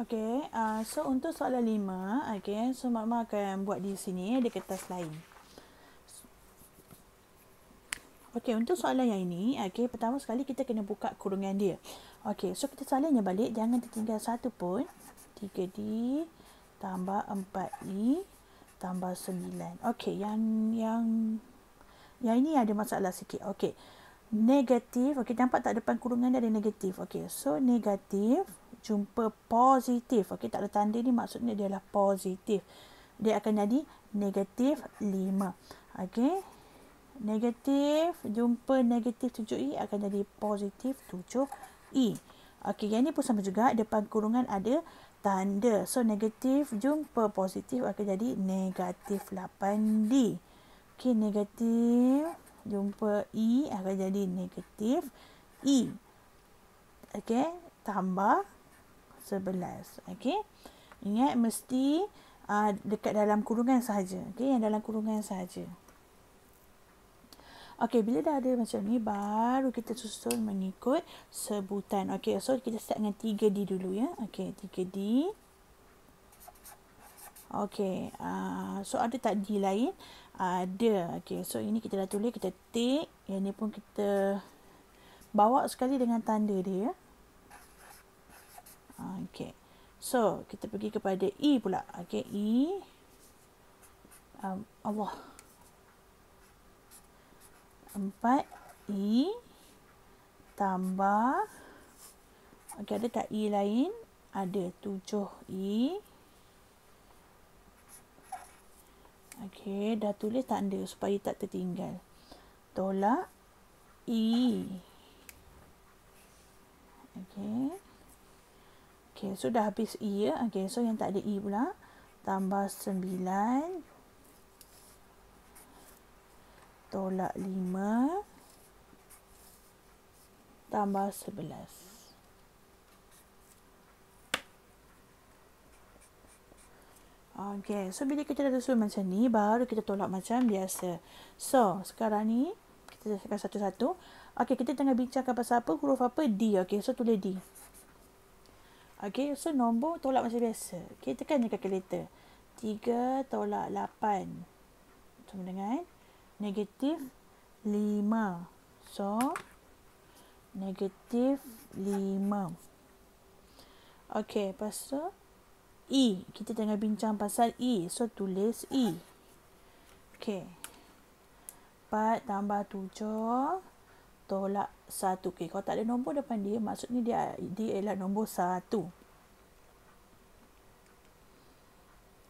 Okay, uh, so untuk soalan lima, okay, so Mama akan buat di sini ada kertas lain. Okay, untuk soalan yang ini, okay, pertama sekali kita kena buka kurungan dia. Okay, so kita salinnya balik, jangan tertinggal satu pun. 3D tambah 4I tambah 9. Okay, yang yang yang ini ada masalah sikit. Okay, negatif. Okay, nampak tak depan kurungan dia ada negatif. Okay, so negatif jumpa positif. Okey, tak ada tanda ni maksudnya dia adalah positif. Dia akan jadi negatif 5. Okey. Negatif jumpa negatif 7 i akan jadi positif 7 i, Okey, yang ni pun sama juga. Depan kurungan ada tanda. So, negatif jumpa positif akan jadi negatif 8D. Okey, negatif jumpa i akan jadi negatif i, Okey, tambah 11. Okey. Ingat mesti uh, dekat dalam kurungan sahaja. Okey, yang dalam kurungan sahaja. Okey, bila dah ada macam ni, baru kita susun mengikut sebutan. Okey, so kita start dengan 3D dulu ya. Okey, 3D. Okey, uh, so ada tak D lain? Uh, ada. Okey, so ini kita dah tulis, kita tick. Yang ni pun kita bawa sekali dengan tanda dia ya. Okay. So, kita pergi kepada E pula. Okay, E. Um, Allah. Empat. E. Tambah. Okay, ada tak E lain? Ada tujuh E. Okay, dah tulis tanda supaya tak tertinggal. Tolak. E. Okay. Okay, so dah habis E ya. Okay, so yang tak ada E pula. Tambah 9. Tolak 5. Tambah 11. Okay. So, bila kita dah susun macam ni, baru kita tolak macam biasa. So, sekarang ni, kita dah satu-satu. Okay, kita tengah bincangkan pasal apa, huruf apa? D. Okay, so tulis D. D. Okay, so nombor tolak macam biasa. Okay, tekan je calculator. 3 tolak 8. Sama dengan negatif 5. So, negatif 5. Okay, lepas tu, E. Kita tengah bincang pasal E. So, tulis E. Okay. 4 tambah 7 tolak satu. Okay, kalau tak ada nombor depan dia, maksudnya dia, dia ialah nombor satu.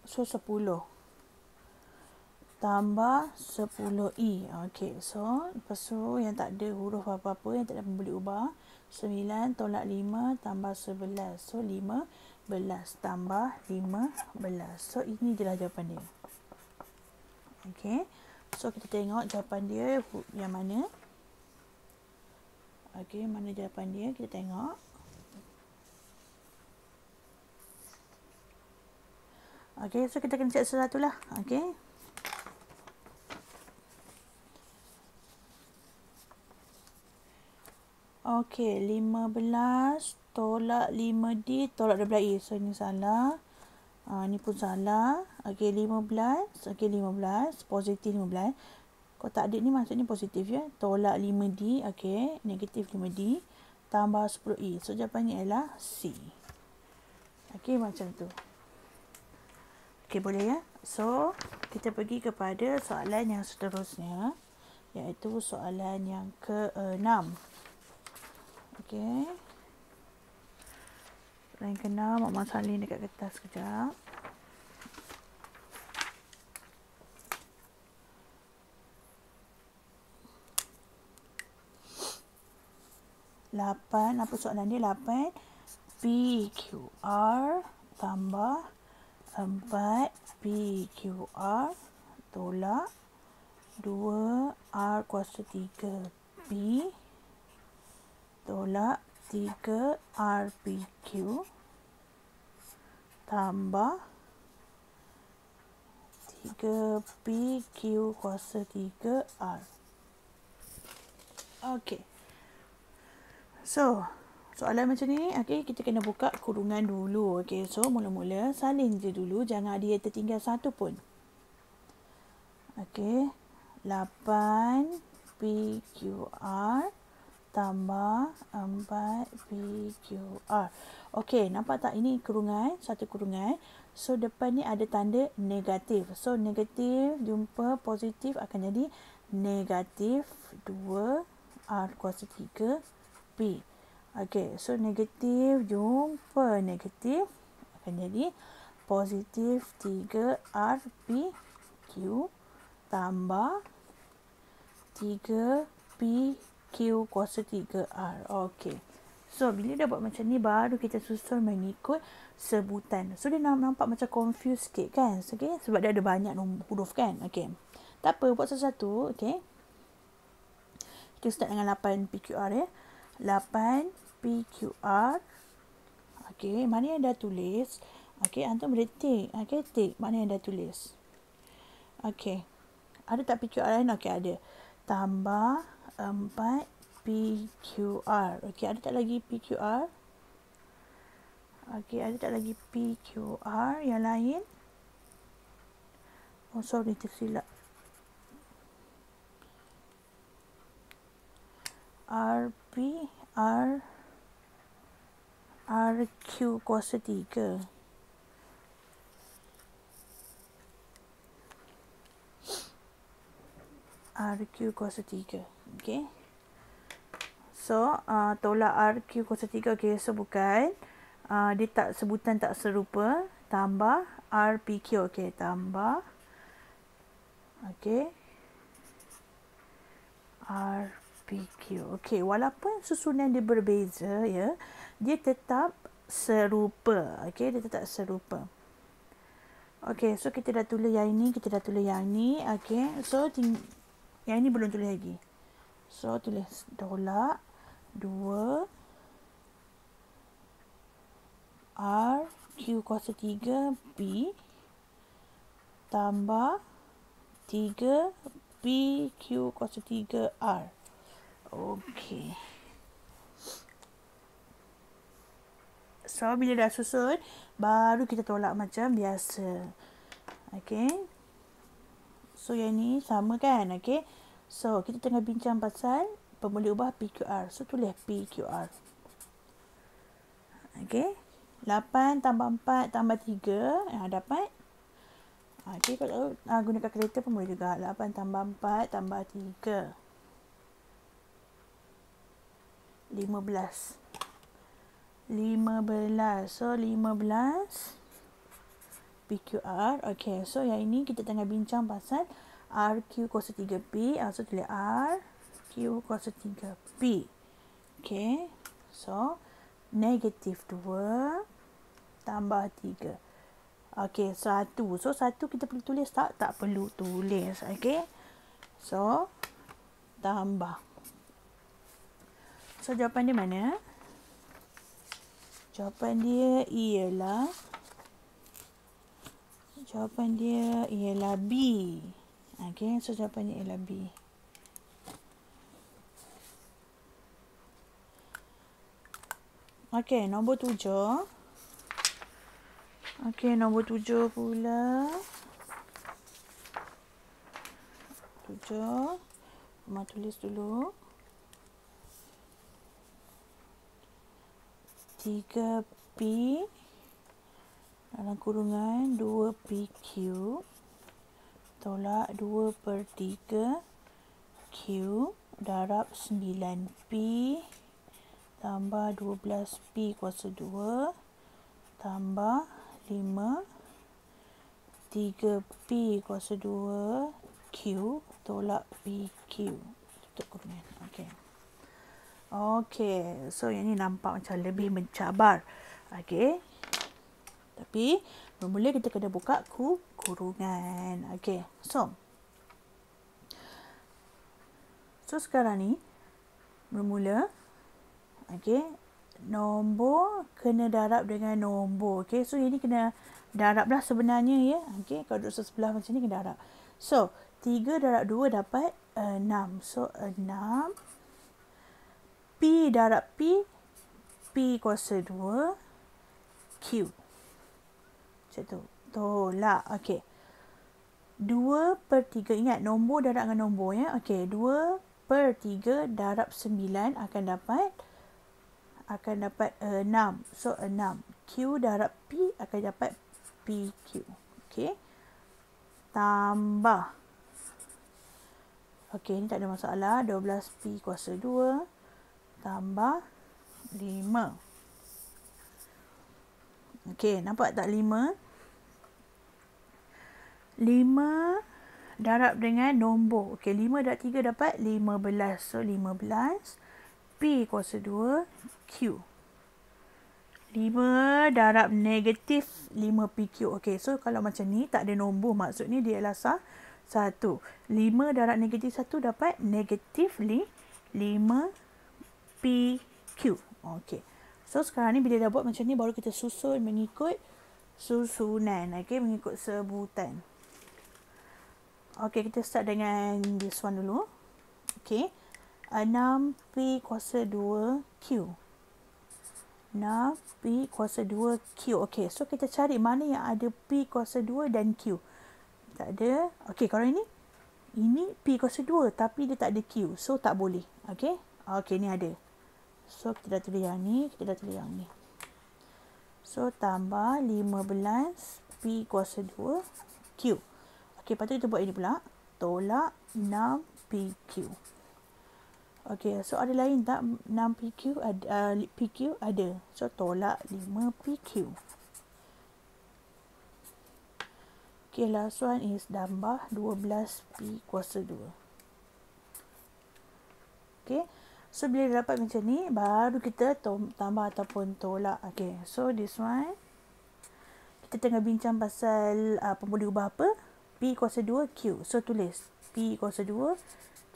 So, sepuluh. Tambah sepuluh i, e. Okay, so, lepas tu yang tak ada huruf apa-apa, yang tak ada boleh ubah. Sembilan tolak lima tambah sebelas. So, lima belas tambah lima belas. So, ini je lah jawapan dia. Okay. So, kita tengok jawapan dia yang mana. Okey, mana jawapan dia? Kita tengok. Okey, so kita kena cek satu lah. Okey. Okey, 15 tolak 5D tolak 12E. So, ini salah. Uh, ini pun salah. Okey, 15. Okey, 15. Positif 15. Kotak adik ni maksudnya positif ya. Tolak 5D. Okey. Negatif 5D. Tambah 10E. So, jawapannya ialah C. Okey, macam tu. Okey, boleh ya. So, kita pergi kepada soalan yang seterusnya. Iaitu soalan yang ke-6. Okey. Soalan yang ke-6. Mak Mak Salin dekat kertas sekejap. Lapan. apa soalan dia? 8 PQR tambah 4 PQR tolak dua R kuasa 3 P tolak 3 RPQ tambah 3 PQ kuasa tiga R. Okey. So, soalan macam ni, okay, kita kena buka kurungan dulu. Okay, so, mula-mula salin je dulu. Jangan dia tertinggal satu pun. Okay, 8PQR tambah 4PQR. Okay, nampak tak ini kurungan, satu kurungan. So, depan ni ada tanda negatif. So, negatif jumpa positif akan jadi negatif 2R kuasa 3 be. Okay, so negatif jumpa negatif akan jadi positif 3 RPQ tambah 3 PQ kuasa 3 R. Okay. So, bila dah buat macam ni, baru kita susun mengikut sebutan. So, dia nampak macam confused sikit kan? Okay? Sebab dia ada banyak nombor huruf kan? Okay. Tak apa, buat satu-satu. Okay. Kita start dengan 8 PQR ya. Eh? 8PQR Okey, mana yang dah tulis? Okey, antum boleh tik. Okey, tik mana yang dah tulis. Okey. Ada tak PQR lain? Okey, ada. Tambah 4PQR. Okey, ada tak lagi PQR? Okey, ada tak lagi PQR yang lain? Oh, sorry, tersilap. R P R R Q kuasa tiga R Q kuasa tiga ok so uh, tolak R Q kuasa tiga ok so bukan uh, dia tak sebutan tak serupa tambah R P Q ok tambah ok R PQ. Okey, walaupun susunan dia berbeza ya, dia tetap serupa. okay. dia tetap serupa. Okay, so kita dah tulis yang ini, kita dah tulis yang ini. okay. so ting- yang ini belum tulis lagi. So tulis tolak dua, R Q kuasa 3 B tambah 3 B Q kuasa 3 R. Okey. So bila dah susun, baru kita tolak macam biasa. Okey. So yang ni sama kan? Okey. So kita tengah bincang pasal pemula ubah PQR. So tulis PQR. Okey. 8 tambah 4 tambah 3 yang ah, dapat Okey, kalau uh, gunakan kereta pun boleh juga. 8 tambah 4 tambah 3. 15 15 so 15 PQR ok so yang ini kita tengah bincang pasal RQ kuasa 3P uh, ah, so tulis RQ kuasa 3P ok so negatif 2 tambah 3 ok 1 so 1 kita perlu tulis tak? tak perlu tulis ok so tambah So jawapan dia mana? Jawapan dia ialah Jawapan dia ialah B. Okay, so jawapan dia ialah B. Okay, nombor tujuh. Okay, nombor tujuh pula. Tujuh. mau tulis dulu. 3P dalam kurungan 2PQ tolak 2 per 3Q darab 9P tambah 12P kuasa 2 tambah 5 3P kuasa 2Q tolak PQ tutup kurungan okey Okey, so yang ni nampak macam lebih mencabar. Okey. Tapi bermula kita kena buka ku kurungan. Okey. So So sekarang ni bermula okey nombor kena darab dengan nombor. Okey, so ini kena daraplah sebenarnya ya. Okey, kalau duduk sebelah macam ni kena darab. So, 3 darab 2 dapat 6. so, 6. P darab P, P kuasa 2, Q. Macam tu. Tolak. Okey. 2 per 3. Ingat nombor darab dengan nombor ya. Okey. 2 per 3 darab 9 akan dapat akan dapat 6. So 6. Q darab P akan dapat PQ. Okey. Tambah. Okey. Ini tak ada masalah. 12P kuasa 2 tambah 5. Okey, nampak tak 5? 5 darab dengan nombor. Okey, 5 darab 3 dapat 15. So, 15. P kuasa 2, Q. 5 darab negatif 5 q, Okey, so kalau macam ni tak ada nombor maksud ni dia ialah sah 1. 5 darab negatif 1 dapat negatif 5 P Q. Okey. So sekarang ni bila dah buat macam ni baru kita susun mengikut susunan. Okey, mengikut sebutan. Okey, kita start dengan this one dulu. Okey. 6P kuasa 2Q 6P kuasa 2Q Okay, so kita cari mana yang ada P kuasa 2 dan Q Tak ada Okay, kalau ini Ini P kuasa 2 Tapi dia tak ada Q So, tak boleh Okay Okay, ni ada So kita dah tulis yang ni Kita dah tulis yang ni So tambah 15 P kuasa 2 Q Ok lepas tu kita buat ini pula Tolak 6 PQ Ok so ada lain tak 6 PQ ada, uh, PQ ada So tolak 5 PQ Ok last one is Tambah 12 P kuasa 2 Okay, So bila dia dapat macam ni baru kita tambah ataupun tolak. Okay so this one kita tengah bincang pasal ah, apa boleh ubah apa. P kuasa 2 Q. So tulis P kuasa 2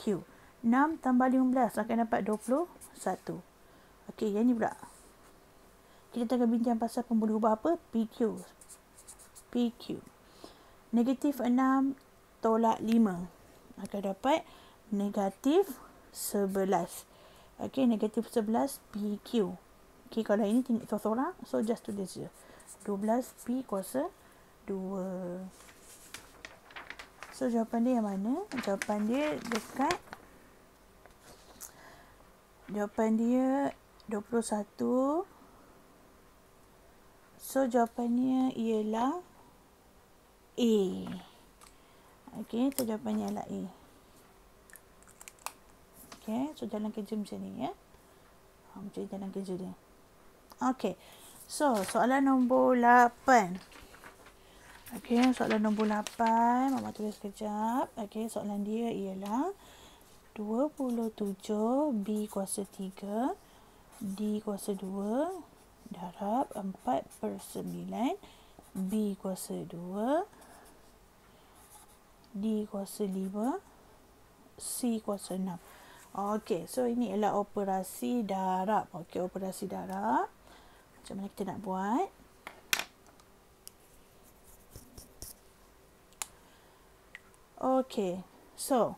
Q. 6 tambah 15 akan dapat 21. Okay yang ni pula. Kita tengah bincang pasal pembuluh ubah apa? PQ. PQ. Negatif 6 tolak 5. Akan dapat negatif Okay, negatif 11 PQ. Okay, kalau ini tinggi so just to this je. 12 P kuasa 2. So, jawapan dia yang mana? Jawapan dia dekat. Jawapan dia 21. So, jawapannya ialah A. Okay, so jawapannya ialah A. Okay, so jalan kerja macam ni ya. Ha, macam ni jalan kerja dia. Okay, so soalan nombor 8. Okay, soalan nombor 8. Mama tulis sekejap. Okay, soalan dia ialah 27 B kuasa 3 D kuasa 2 darab 4 per 9 B kuasa 2 D kuasa 5 C kuasa Okey, so ini ialah operasi darab. Okey, operasi darab. Macam mana kita nak buat? Okey, so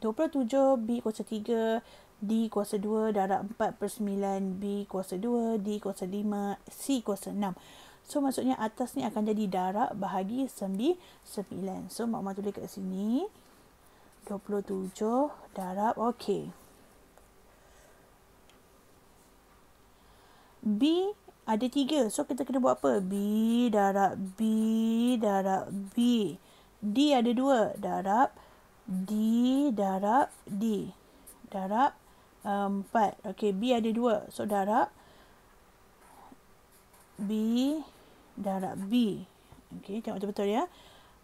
27B kuasa 3, D kuasa 2, darab 4 per 9, B kuasa 2, D kuasa 5, C kuasa 6. So maksudnya atas ni akan jadi darab bahagi 9. So mak-mak tulis kat sini. 27 darab ok B ada 3 so kita kena buat apa B darab B darab B D ada 2 darab D darab D darab 4 um, ok B ada 2 so darab B darab B ok tengok betul-betul ya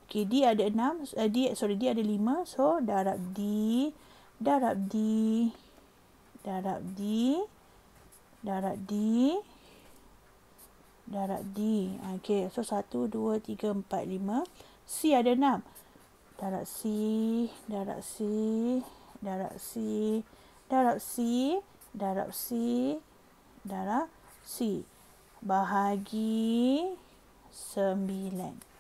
Okay, D ada enam, Uh, D, sorry, D ada lima, So, darab D. Darab D. Darab D. Darab D. Darab D. Okay, so satu, dua, tiga, empat, lima. C ada enam, Darab C. Darab C. Darab C. Darab C. Darab C. Darab C. Darab C. Bahagi sembilan.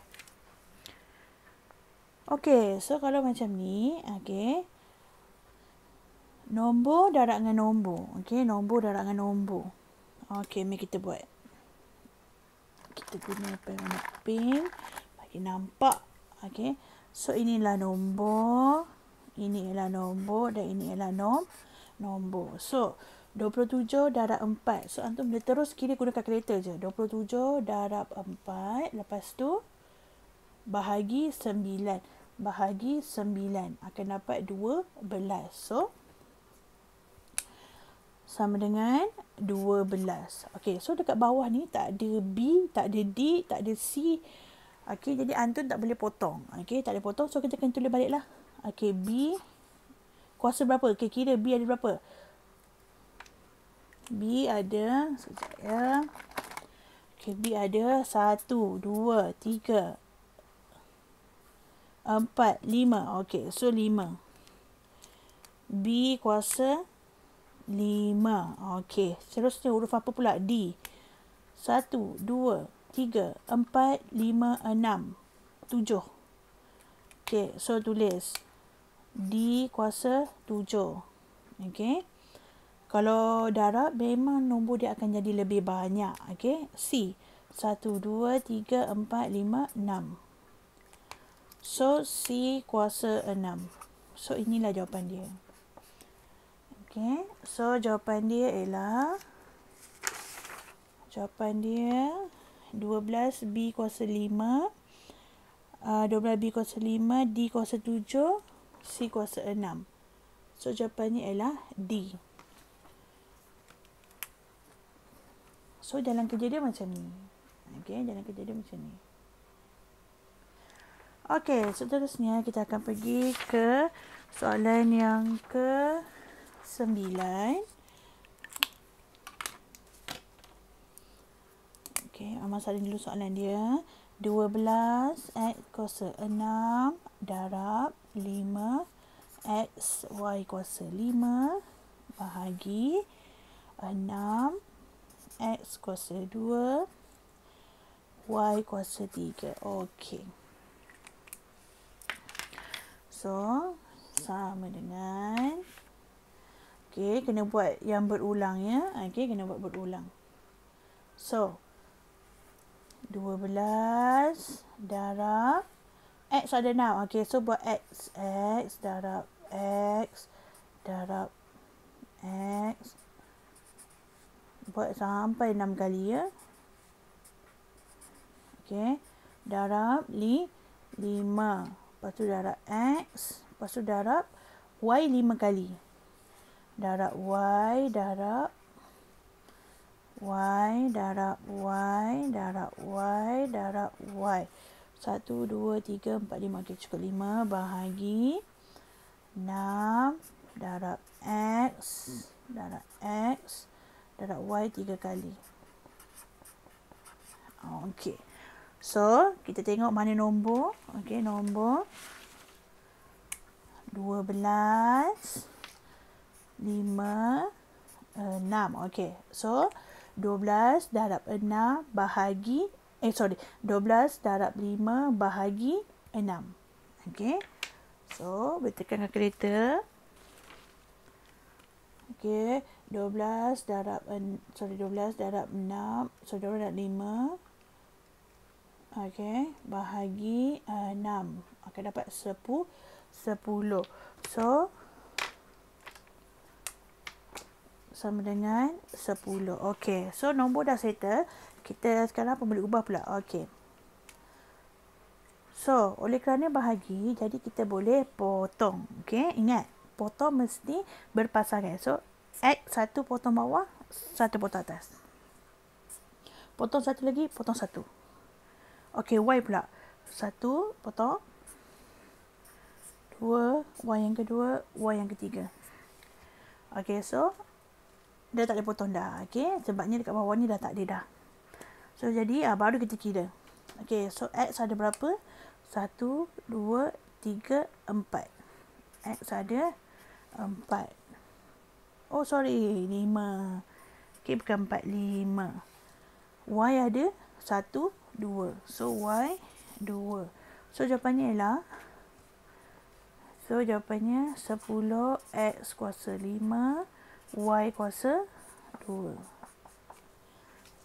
Okey, so kalau macam ni, okey. Nombor darab dengan nombor. Okey, nombor darab dengan nombor. Okey, mari kita buat. Kita guna pen warna pink. Bagi nampak. Okey. So, inilah nombor. Ini ialah nombor dan ini ialah nom nombor. So, 27 darab 4. So, antum boleh terus kiri gunakan kalkulator je. 27 darab 4. Lepas tu, bahagi 9 bahagi 9 akan dapat 12. So sama dengan 12. Okey, so dekat bawah ni tak ada B, tak ada D, tak ada C. Okey, jadi Anton tak boleh potong. Okey, tak boleh potong. So kita kena tulis baliklah. Okey, B kuasa berapa? Okey, kira B ada berapa? B ada sekejap ya. Okey, B ada 1, 2, 3, empat lima Okey, so lima B kuasa lima Okey, seterusnya huruf apa pula? D. satu dua tiga empat lima enam tujuh Okey, so tulis. D kuasa tujuh Okey. Kalau darab, memang nombor dia akan jadi lebih banyak. Okey. C. satu dua tiga empat lima enam So, C kuasa 6. So, inilah jawapan dia. Okay. So, jawapan dia ialah jawapan dia 12B kuasa 5 uh, 12B kuasa 5 D kuasa 7 C kuasa 6. So, jawapan jawapannya ialah D. So, jalan kerja dia macam ni. Okay. Jalan kerja dia macam ni. Okey, seterusnya kita akan pergi ke soalan yang ke sembilan. Okey, Amal salin dulu soalan dia. dua belas x kuasa enam darab lima x y kuasa lima bahagi enam x kuasa dua y kuasa 3. Okey. So, sama dengan Okay, kena buat yang berulang ya ha, Okay, kena buat berulang So 12 darab X ada now Okay, so buat X X darab X darab X Buat sampai 6 kali ya Okay Darab li Lepas tu darab X. Lepas tu darab Y lima kali. Darab Y, darab Y, darab Y, darab Y, darab Y. satu dua tiga empat lima Okay, cukup 5. Bahagi 6. Darab X. Darab X. Darab Y tiga kali. Ah, okey. So, kita tengok mana nombor. Okey, nombor. 12, lima enam, Okey, so dua belas darab enam bahagi, eh sorry, dua belas darab lima bahagi enam, Okey, so kita tekan kereta. dua belas darab, sorry, dua belas darab enam so dua belas darab lima okey bahagi eh, enam uh, akan dapat sepu sepuluh so sama dengan sepuluh okey so nombor dah settle kita sekarang apa boleh ubah pula okey so oleh kerana bahagi jadi kita boleh potong okey ingat potong mesti berpasangan so x satu potong bawah satu potong atas potong satu lagi potong satu Okey, Y pula. Satu, potong. Dua, Y yang kedua, Y yang ketiga. Okey, so dia tak boleh potong dah. Okey, sebabnya dekat bawah ni dah tak ada dah. So, jadi ah, baru kita kira. Okey, so X ada berapa? Satu, dua, tiga, empat. X ada empat. Oh, sorry. Lima. Okey, bukan empat. Lima. Y ada satu, 2. So y 2. So jawapannya ialah So jawapannya 10x kuasa 5 y kuasa 2.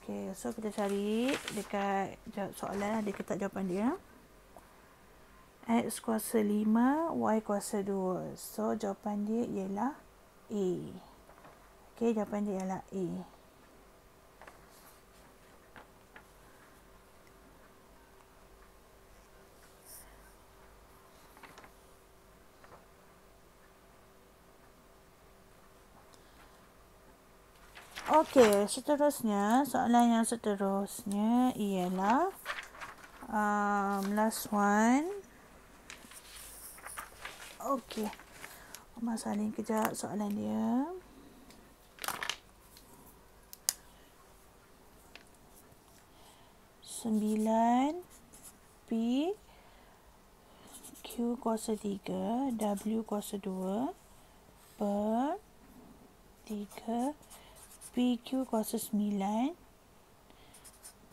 Okay, so kita cari dekat jawab soalan ada ketat jawapan dia. X kuasa 5, Y kuasa 2. So, jawapan dia ialah A. Okay, jawapan dia ialah A. Okey, seterusnya, soalan yang seterusnya ialah um, last one. Okey. masalah salin kejap soalan dia. Sembilan P Q kuasa tiga W kuasa dua Per Tiga PQ kuasa 9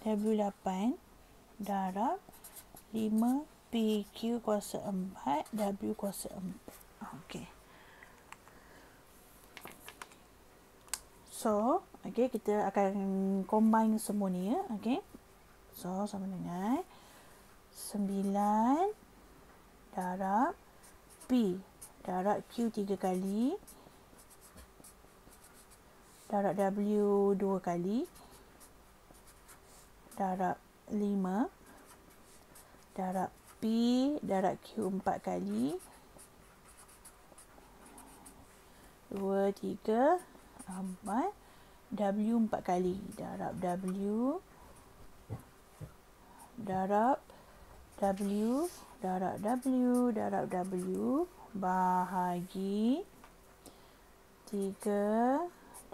W8 darab 5 PQ kuasa 4 W kuasa 4 ah, ok so ok kita akan combine semua ni ya ok so sama dengan 9 darab P darab Q 3 kali darab W dua kali darab 5 darab P darab Q empat kali 2 3 4 W empat kali darab W darab W darab W darab W bahagi 3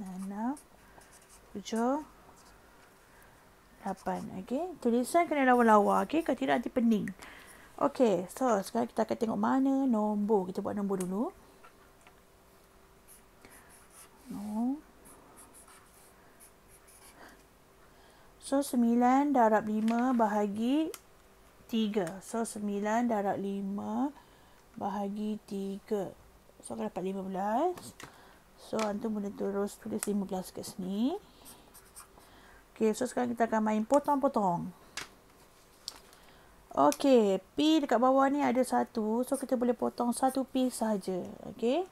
Nana 7 8 okey tulisan kena lawa-lawa okey kalau tidak nanti pening okey so sekarang kita akan tengok mana nombor kita buat nombor dulu no so 9 darab 5 bahagi 3 so 9 darab 5 bahagi 3 so akan dapat 15 So antum boleh terus tulis 15 kat sini. okay so sekarang kita akan main potong-potong. Okay, P dekat bawah ni ada satu. So kita boleh potong satu P saja. okay?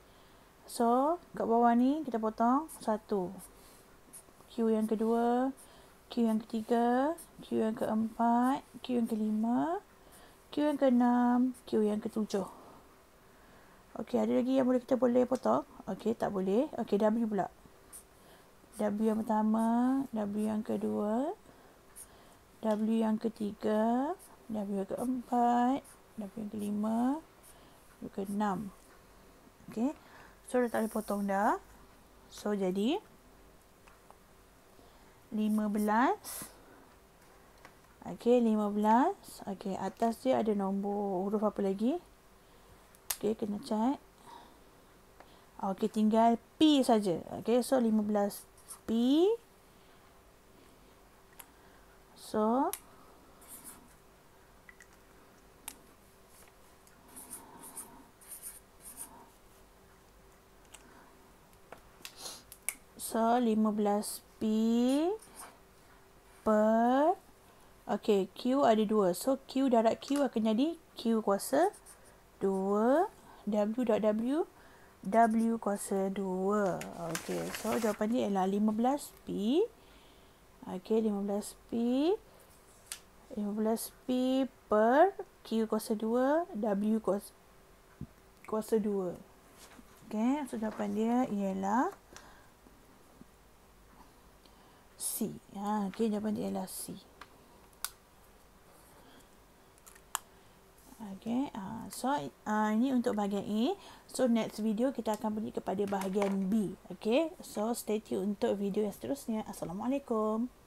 So dekat bawah ni kita potong satu. Q yang kedua, Q yang ketiga, Q yang keempat, Q yang kelima, Q yang keenam, Q yang ketujuh. Okay, ada lagi yang boleh kita boleh potong? Okey, tak boleh. Okey, W pula. W yang pertama, W yang kedua, W yang ketiga, W yang keempat, W yang kelima, W yang keenam. Okey. So, dah tak boleh potong dah. So, jadi 15 Okey, 15 Okey, atas dia ada nombor huruf apa lagi? Okey, kena check Ah, Okey, tinggal P saja. Okey, so 15P. So, So, 15P per Okay, Q ada 2. So, Q darat Q akan jadi Q kuasa 2 W dot W W kuasa 2. Okey, so jawapan dia ialah 15P. Okey, 15P. 15P per Q kuasa 2, W kuasa, kuasa 2. Okey, so jawapan dia ialah C. Ha, okey, jawapan dia ialah C. Okay, uh, so uh, ini untuk bahagian A. So next video kita akan pergi kepada bahagian B. Okay, so stay tuned untuk video yang seterusnya. Assalamualaikum.